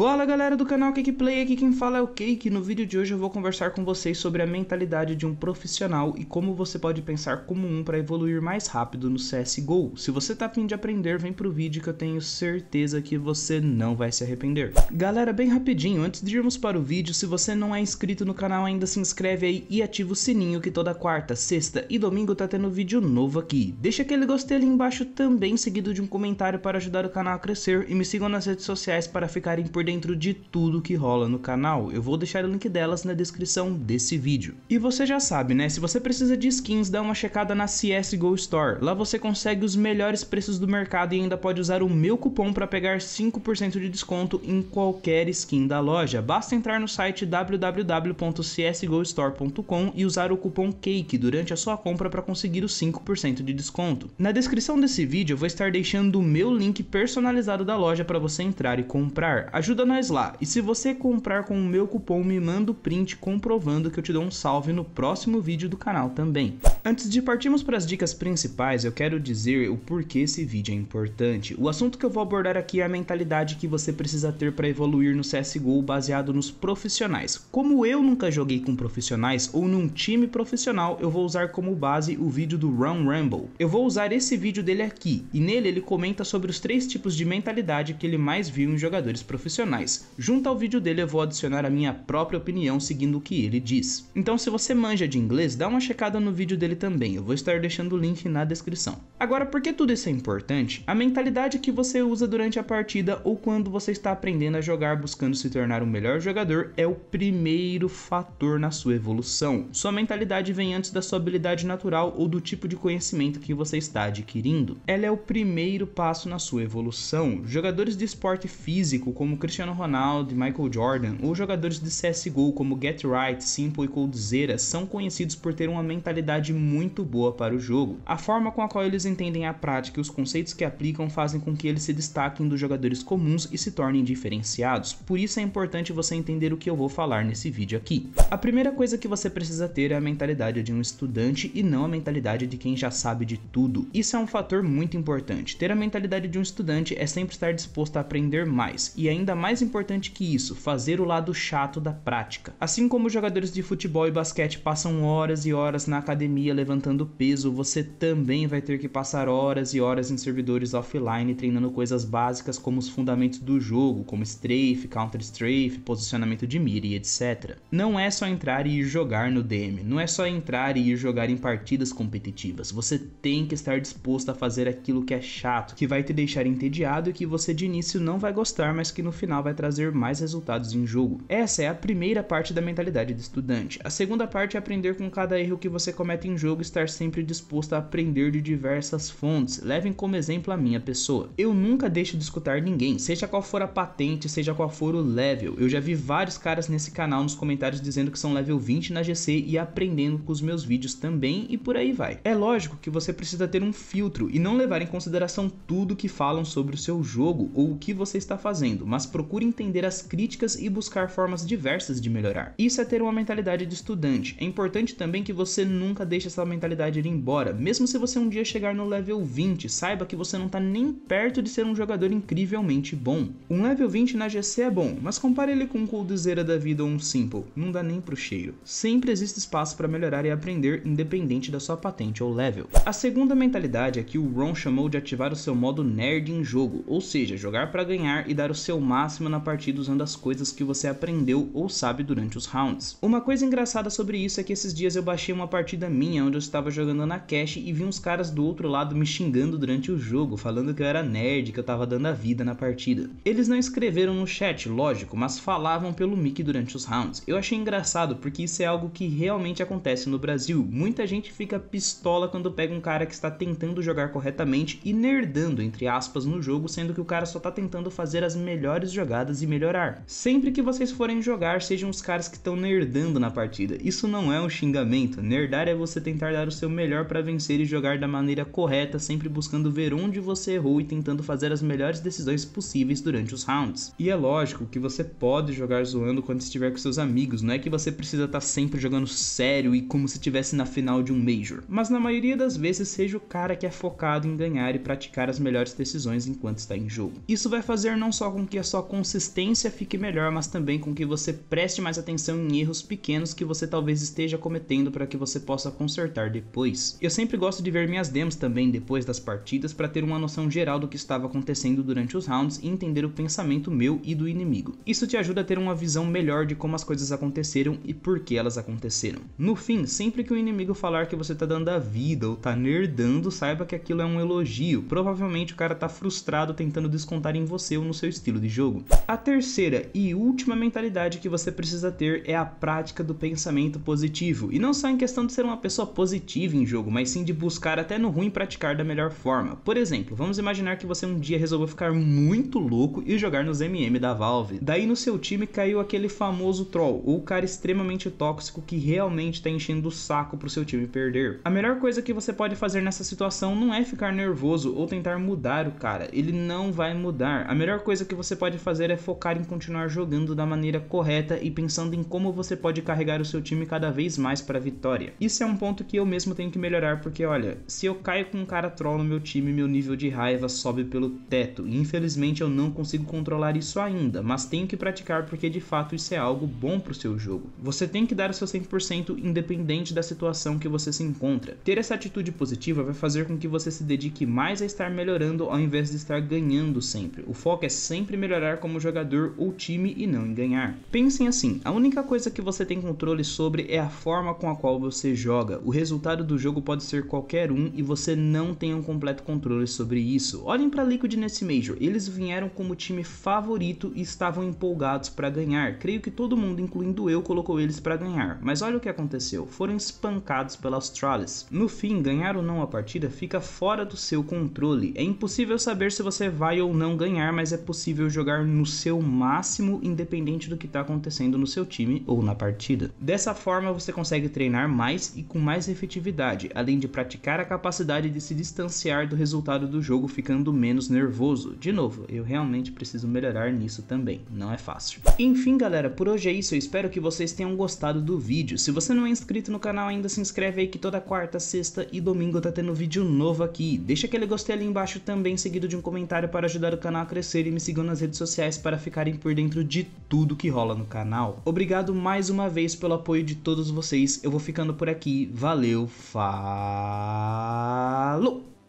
Fala galera do canal Play aqui quem fala é o Cake no vídeo de hoje eu vou conversar com vocês sobre a mentalidade de um profissional e como você pode pensar como um para evoluir mais rápido no CSGO. Se você tá afim de aprender, vem pro vídeo que eu tenho certeza que você não vai se arrepender. Galera, bem rapidinho, antes de irmos para o vídeo, se você não é inscrito no canal ainda se inscreve aí e ativa o sininho que toda quarta, sexta e domingo tá tendo vídeo novo aqui. Deixa aquele gostei ali embaixo também, seguido de um comentário para ajudar o canal a crescer e me sigam nas redes sociais para ficarem por dentro dentro de tudo que rola no canal. Eu vou deixar o link delas na descrição desse vídeo. E você já sabe, né? Se você precisa de skins, dá uma checada na CSGO Store. Lá você consegue os melhores preços do mercado e ainda pode usar o meu cupom para pegar 5% de desconto em qualquer skin da loja. Basta entrar no site www.csgostore.com e usar o cupom CAKE durante a sua compra para conseguir os 5% de desconto. Na descrição desse vídeo eu vou estar deixando o meu link personalizado da loja para você entrar e comprar. Ajuda ajuda nós lá. E se você comprar com o meu cupom, me manda o print comprovando que eu te dou um salve no próximo vídeo do canal também. Antes de partirmos para as dicas principais, eu quero dizer o porquê esse vídeo é importante. O assunto que eu vou abordar aqui é a mentalidade que você precisa ter para evoluir no CSGO baseado nos profissionais. Como eu nunca joguei com profissionais ou num time profissional, eu vou usar como base o vídeo do Run Ramble. Eu vou usar esse vídeo dele aqui, e nele ele comenta sobre os três tipos de mentalidade que ele mais viu em jogadores profissionais profissionais. Junto ao vídeo dele eu vou adicionar a minha própria opinião seguindo o que ele diz. Então se você manja de inglês, dá uma checada no vídeo dele também, eu vou estar deixando o link na descrição. Agora, por que tudo isso é importante? A mentalidade que você usa durante a partida ou quando você está aprendendo a jogar buscando se tornar o melhor jogador é o primeiro fator na sua evolução. Sua mentalidade vem antes da sua habilidade natural ou do tipo de conhecimento que você está adquirindo. Ela é o primeiro passo na sua evolução. Jogadores de esporte físico como Cristiano Ronaldo e Michael Jordan, ou jogadores de CSGO como Get Right, Simple e Coldzera são conhecidos por ter uma mentalidade muito boa para o jogo. A forma com a qual eles entendem a prática e os conceitos que aplicam fazem com que eles se destaquem dos jogadores comuns e se tornem diferenciados, por isso é importante você entender o que eu vou falar nesse vídeo aqui. A primeira coisa que você precisa ter é a mentalidade de um estudante e não a mentalidade de quem já sabe de tudo. Isso é um fator muito importante. Ter a mentalidade de um estudante é sempre estar disposto a aprender mais e ainda mais importante que isso, fazer o lado chato da prática. Assim como jogadores de futebol e basquete passam horas e horas na academia levantando peso, você também vai ter que passar horas e horas em servidores offline treinando coisas básicas como os fundamentos do jogo, como strafe, counter strafe, posicionamento de mira e etc. Não é só entrar e ir jogar no DM, não é só entrar e ir jogar em partidas competitivas. Você tem que estar disposto a fazer aquilo que é chato, que vai te deixar entediado e que você de início não vai gostar, mas que no final final vai trazer mais resultados em jogo. Essa é a primeira parte da mentalidade do estudante. A segunda parte é aprender com cada erro que você comete em jogo e estar sempre disposto a aprender de diversas fontes. Levem como exemplo a minha pessoa. Eu nunca deixo de escutar ninguém, seja qual for a patente, seja qual for o level. Eu já vi vários caras nesse canal nos comentários dizendo que são level 20 na GC e aprendendo com os meus vídeos também e por aí vai. É lógico que você precisa ter um filtro e não levar em consideração tudo que falam sobre o seu jogo ou o que você está fazendo, mas procura entender as críticas e buscar formas diversas de melhorar. Isso é ter uma mentalidade de estudante. É importante também que você nunca deixe essa mentalidade ir embora. Mesmo se você um dia chegar no level 20, saiba que você não está nem perto de ser um jogador incrivelmente bom. Um level 20 na GC é bom, mas compare ele com um Coldzera da vida ou um Simple, não dá nem pro cheiro. Sempre existe espaço para melhorar e aprender, independente da sua patente ou level. A segunda mentalidade é que o Ron chamou de ativar o seu modo nerd em jogo, ou seja, jogar para ganhar e dar o seu máximo máxima na partida usando as coisas que você aprendeu ou sabe durante os rounds. Uma coisa engraçada sobre isso é que esses dias eu baixei uma partida minha onde eu estava jogando na cash e vi uns caras do outro lado me xingando durante o jogo, falando que eu era nerd, que eu tava dando a vida na partida. Eles não escreveram no chat, lógico, mas falavam pelo mic durante os rounds. Eu achei engraçado porque isso é algo que realmente acontece no Brasil. Muita gente fica pistola quando pega um cara que está tentando jogar corretamente e nerdando, entre aspas, no jogo, sendo que o cara só tá tentando fazer as melhores jogadas e melhorar. Sempre que vocês forem jogar, sejam os caras que estão nerdando na partida. Isso não é um xingamento. Nerdar é você tentar dar o seu melhor para vencer e jogar da maneira correta, sempre buscando ver onde você errou e tentando fazer as melhores decisões possíveis durante os rounds. E é lógico que você pode jogar zoando quando estiver com seus amigos, não é que você precisa estar tá sempre jogando sério e como se estivesse na final de um Major. Mas na maioria das vezes, seja o cara que é focado em ganhar e praticar as melhores decisões enquanto está em jogo. Isso vai fazer não só com que a sua consistência fique melhor, mas também com que você preste mais atenção em erros pequenos que você talvez esteja cometendo para que você possa consertar depois. Eu sempre gosto de ver minhas demos também depois das partidas para ter uma noção geral do que estava acontecendo durante os rounds e entender o pensamento meu e do inimigo. Isso te ajuda a ter uma visão melhor de como as coisas aconteceram e por que elas aconteceram. No fim, sempre que o inimigo falar que você tá dando a vida ou tá nerdando, saiba que aquilo é um elogio. Provavelmente o cara tá frustrado tentando descontar em você ou no seu estilo de jogo jogo. A terceira e última mentalidade que você precisa ter é a prática do pensamento positivo. E não só em questão de ser uma pessoa positiva em jogo, mas sim de buscar até no ruim praticar da melhor forma. Por exemplo, vamos imaginar que você um dia resolveu ficar muito louco e jogar nos MM da Valve. Daí no seu time caiu aquele famoso troll, ou cara extremamente tóxico que realmente tá enchendo o saco pro seu time perder. A melhor coisa que você pode fazer nessa situação não é ficar nervoso ou tentar mudar o cara, ele não vai mudar. A melhor coisa que você pode fazer é focar em continuar jogando da maneira correta e pensando em como você pode carregar o seu time cada vez mais para a vitória. Isso é um ponto que eu mesmo tenho que melhorar, porque olha, se eu caio com um cara troll no meu time, meu nível de raiva sobe pelo teto, e infelizmente eu não consigo controlar isso ainda, mas tenho que praticar porque de fato isso é algo bom pro seu jogo. Você tem que dar o seu 100% independente da situação que você se encontra. Ter essa atitude positiva vai fazer com que você se dedique mais a estar melhorando ao invés de estar ganhando sempre. O foco é sempre melhorar como jogador ou time e não em ganhar. Pensem assim: a única coisa que você tem controle sobre é a forma com a qual você joga. O resultado do jogo pode ser qualquer um e você não tem um completo controle sobre isso. Olhem para Liquid nesse Major, eles vieram como time favorito e estavam empolgados para ganhar. Creio que todo mundo, incluindo eu, colocou eles para ganhar. Mas olha o que aconteceu: foram espancados pela Australis. No fim, ganhar ou não a partida fica fora do seu controle. É impossível saber se você vai ou não ganhar, mas é possível jogar no seu máximo, independente do que está acontecendo no seu time ou na partida. Dessa forma, você consegue treinar mais e com mais efetividade, além de praticar a capacidade de se distanciar do resultado do jogo, ficando menos nervoso. De novo, eu realmente preciso melhorar nisso também, não é fácil. Enfim, galera, por hoje é isso. Eu espero que vocês tenham gostado do vídeo. Se você não é inscrito no canal ainda, se inscreve aí que toda quarta, sexta e domingo tá tendo vídeo novo aqui. Deixa aquele gostei ali embaixo também, seguido de um comentário para ajudar o canal a crescer e me sigam nas redes sociais sociais para ficarem por dentro de tudo que rola no canal. Obrigado mais uma vez pelo apoio de todos vocês. Eu vou ficando por aqui. Valeu, falou!